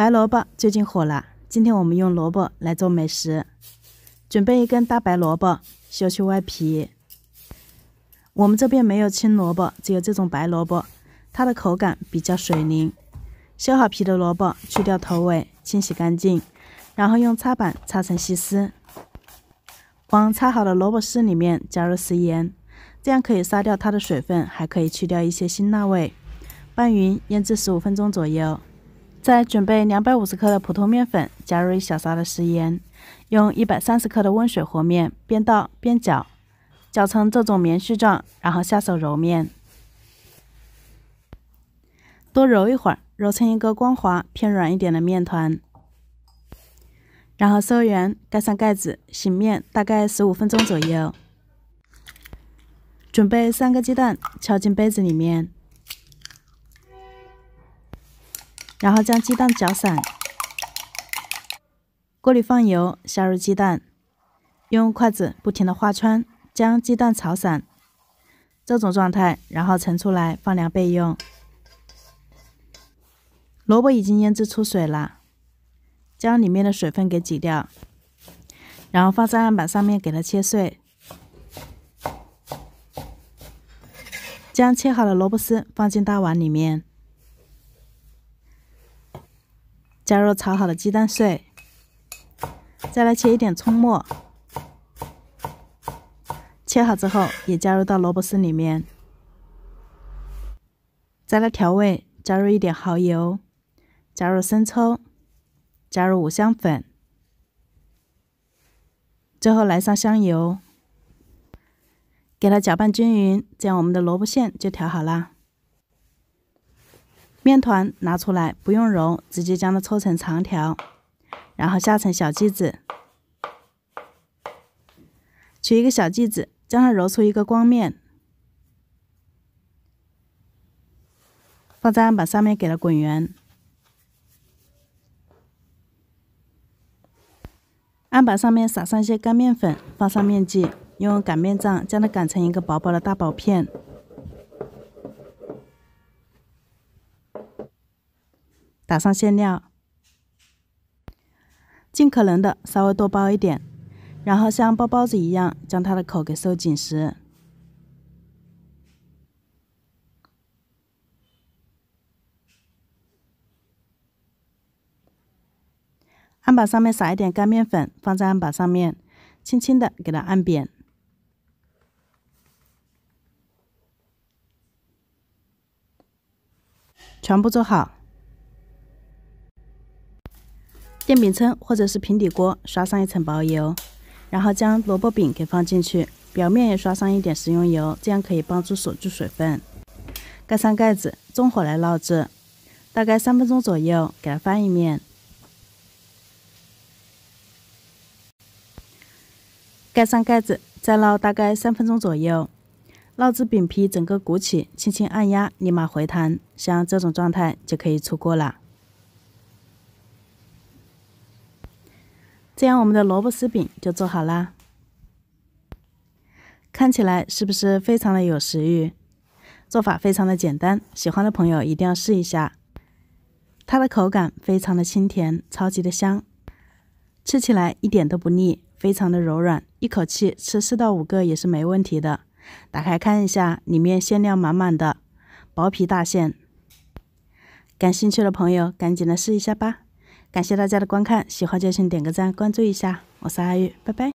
白萝卜最近火了，今天我们用萝卜来做美食。准备一根大白萝卜，削去外皮。我们这边没有青萝卜，只有这种白萝卜，它的口感比较水灵。削好皮的萝卜，去掉头尾，清洗干净，然后用擦板擦成细丝。往擦好的萝卜丝里面加入食盐，这样可以杀掉它的水分，还可以去掉一些辛辣味。拌匀，腌制十五分钟左右。再准备两百五十克的普通面粉，加入一小勺的食盐，用一百三十克的温水和面，边倒边搅，搅成这种棉絮状，然后下手揉面，多揉一会儿，揉成一个光滑、偏软一点的面团，然后收圆，盖上盖子醒面，大概十五分钟左右。准备三个鸡蛋，敲进杯子里面。然后将鸡蛋搅散，锅里放油，下入鸡蛋，用筷子不停的划穿，将鸡蛋炒散，这种状态，然后盛出来放凉备用。萝卜已经腌制出水了，将里面的水分给挤掉，然后放在案板上面给它切碎，将切好的萝卜丝放进大碗里面。加入炒好的鸡蛋碎，再来切一点葱末，切好之后也加入到萝卜丝里面。再来调味，加入一点蚝油，加入生抽，加入五香粉，最后来上香油，给它搅拌均匀，这样我们的萝卜馅就调好啦。面团拿出来，不用揉，直接将它搓成长条，然后下成小剂子。取一个小剂子，将它揉出一个光面，放在案板上面给它滚圆。案板上面撒上一些干面粉，放上面剂，用擀面杖将它擀成一个薄薄的大薄片。打上馅料，尽可能的稍微多包一点，然后像包包子一样将它的口给收紧实。案板上面撒一点干面粉，放在案板上面，轻轻的给它按扁，全部做好。电饼铛或者是平底锅刷上一层薄油，然后将萝卜饼给放进去，表面也刷上一点食用油，这样可以帮助锁住水分。盖上盖子，中火来烙制，大概三分钟左右给它翻一面。盖上盖子，再烙大概三分钟左右，烙至饼皮整个鼓起，轻轻按压立马回弹，像这种状态就可以出锅了。这样我们的萝卜丝饼就做好啦，看起来是不是非常的有食欲？做法非常的简单，喜欢的朋友一定要试一下。它的口感非常的清甜，超级的香，吃起来一点都不腻，非常的柔软，一口气吃四到五个也是没问题的。打开看一下，里面馅料满满的，薄皮大馅。感兴趣的朋友赶紧来试一下吧。感谢大家的观看，喜欢就请点个赞，关注一下，我是阿玉，拜拜。